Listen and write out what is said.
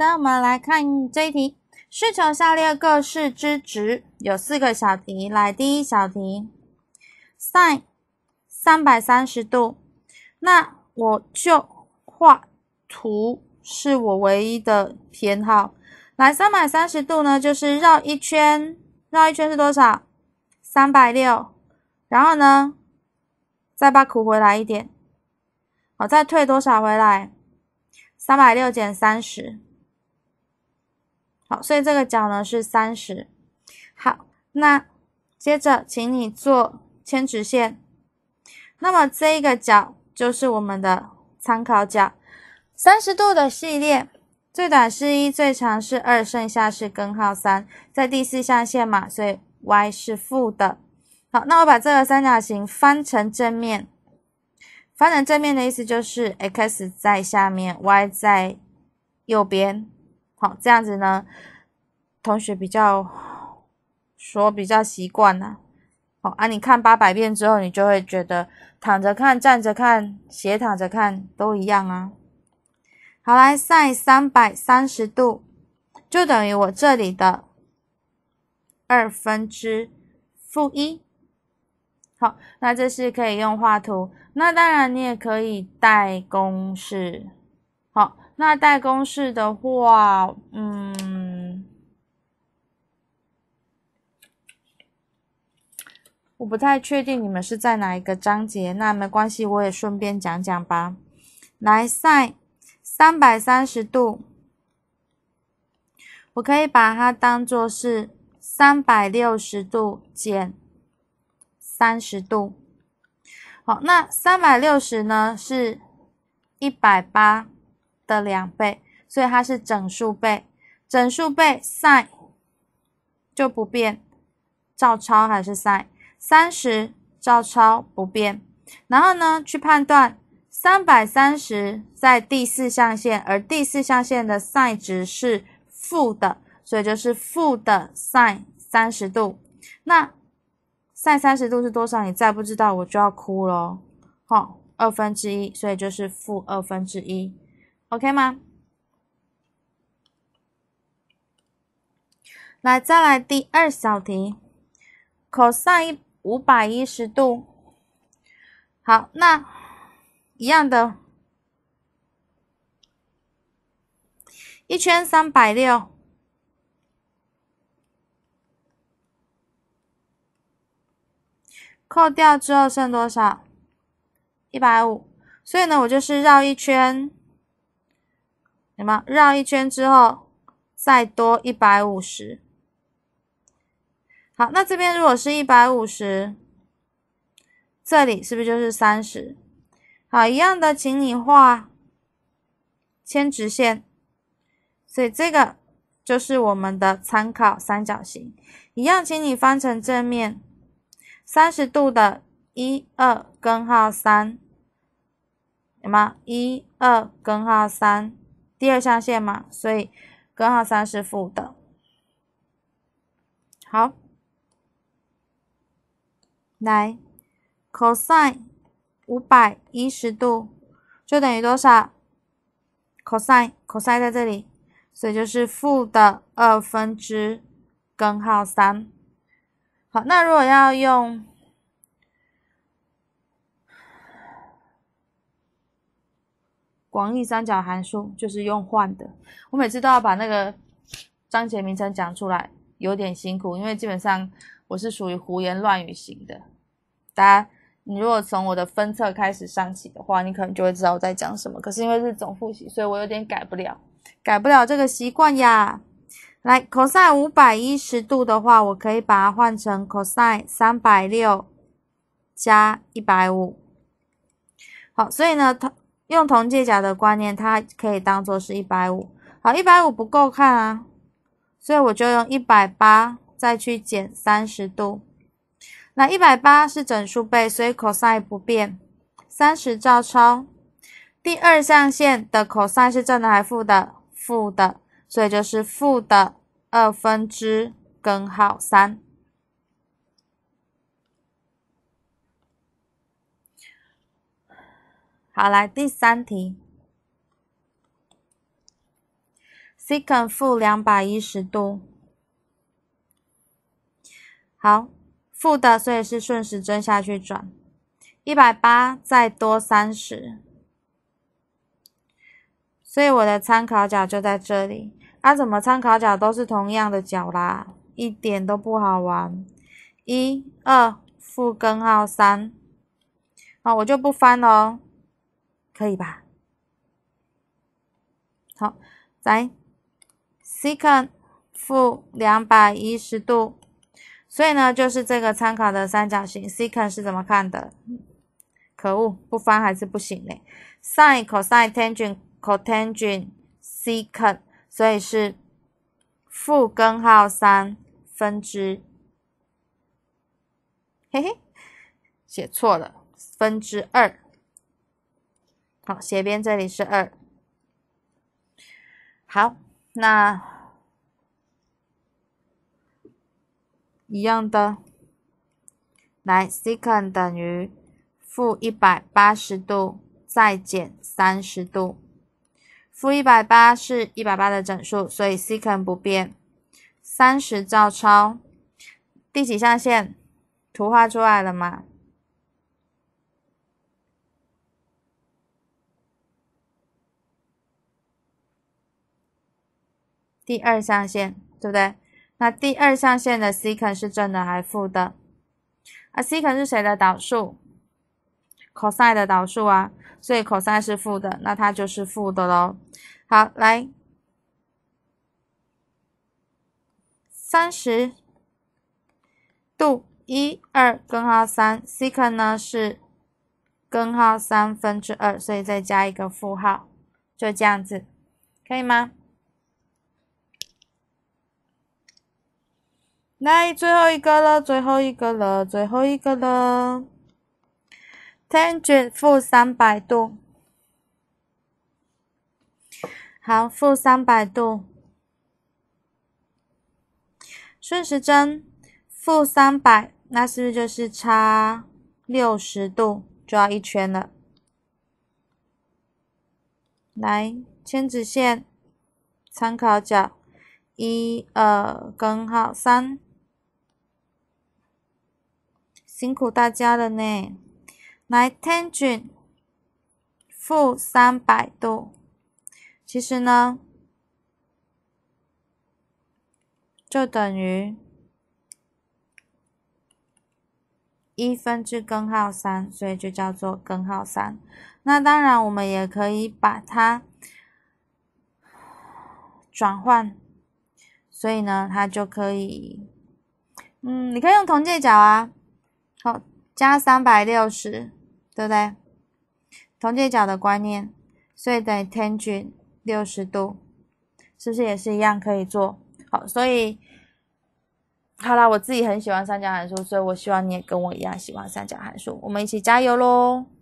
那我们来看这一题，求下列各式之值，有四个小题。来，第一小题，sin 330度。那我就画图是我唯一的偏好。来，330度呢，就是绕一圈，绕一圈是多少？360。然后呢，再把苦回来一点，好，再退多少回来？360减30。好，所以这个角呢是三十。好，那接着请你做牵直线。那么这一个角就是我们的参考角，三十度的系列，最短是一，最长是二，剩下是根号三，在第四象限嘛，所以 y 是负的。好，那我把这个三角形翻成正面，翻成正面的意思就是 x 在下面，y 在右边。好，这样子呢，同学比较说比较习惯了。好啊，你看八百遍之后，你就会觉得躺着看、站着看、斜躺着看都一样啊。好，来 sin 三百三十度，就等于我这里的二分之负一。好，那这是可以用画图，那当然你也可以带公式。好。那代公式的话，嗯，我不太确定你们是在哪一个章节，那没关系，我也顺便讲讲吧。来，sin 三百三十度，我可以把它当做是三百六十度减三十度。好，那三百六十呢是一百八。的两倍，所以它是整数倍，整数倍 sin 就不变，照抄还是 sin 三十，照抄不变。然后呢，去判断三百三十在第四象限，而第四象限的 sin 值是负的，所以就是负的 sin 三十度。那 sin 三十度是多少？你再不知道我就要哭了。好，二分之一，所以就是负二分之一。OK 吗？来，再来第二小题，cos 一五百一十度。好，那一样的，一圈三百六，扣掉之后剩多少？一百五。所以呢，我就是绕一圈。那么？绕一圈之后，再多一百五十。好，那这边如果是一百五十，这里是不是就是三十？好，一样的，请你画，牵直线。所以这个就是我们的参考三角形。一样，请你翻成正面，三十度的一二根号三，什么？一二根号三。第二象限嘛，所以根号三是负的。好，来，cosine 五百一十度就等于多少？cosine cosine 在这里，所以就是负的二分之根号三。好，那如果要用广义三角函数就是用换的，我每次都要把那个章节名称讲出来，有点辛苦，因为基本上我是属于胡言乱语型的。大家，你如果从我的分册开始上起的话，你可能就会知道我在讲什么。可是因为是总复习，所以我有点改不了，改不了这个习惯呀。来，cos 五百一十度的话，我可以把它换成 cos 三百六加一百五。好，所以呢，它。用同角甲的观念，它可以当做是一百五。好，一百五不够看啊，所以我就用一百八再去减三十度。那一百八是整数倍，所以 cos 不变。三十照抄。第二象限的 cos 是正的还是负的？负的，所以就是负的二分之根号三。好，来第三题，second 负两百一十度。好，负的，所以是顺时针下去转一百八，再多三十，所以我的参考角就在这里。啊，怎么参考角都是同样的角啦，一点都不好玩。一、二、负根号三。好，我就不翻了。哦。可以吧？好，来，sec n 负两百一十度，所以呢就是这个参考的三角形。sec n 是怎么看的？可恶，不翻还是不行嘞。sin、cos、tan、g e n t cotan、g e n t sec，n 所以是负根号三分之，嘿嘿，写错了，分之二。好，斜边这里是二。好，那一样的，来，sec n 等于负一百八十度再减三十度，负一百八是一百八的整数，所以 sec n 不变，三十照抄。第几象限？图画出来了吗？第二象限，对不对？那第二象限的 sec 是正的还是负的？啊，sec 是谁的导数？cos 的导数啊，所以 cos 是负的，那它就是负的喽。好，来，三十度，一二根号三，sec 呢是根号三分之二，所以再加一个负号，就这样子，可以吗？来，最后一个了，最后一个了，最后一个了。tangent 负三百度，好，负三百度。顺时针负三百，那是不是就是差六十度，就要一圈了？来，牵直线，参考角，一二根号三。辛苦大家了呢，来，tan g 负三百度，其实呢，就等于一分之根号三，所以就叫做根号三。那当然，我们也可以把它转换，所以呢，它就可以，嗯，你可以用同界角啊。好，加三百六十，对不对？同界角的观念，所以等于 tangent 六十度，是不是也是一样可以做？好，所以好啦，我自己很喜欢三角函数，所以我希望你也跟我一样喜欢三角函数，我们一起加油喽！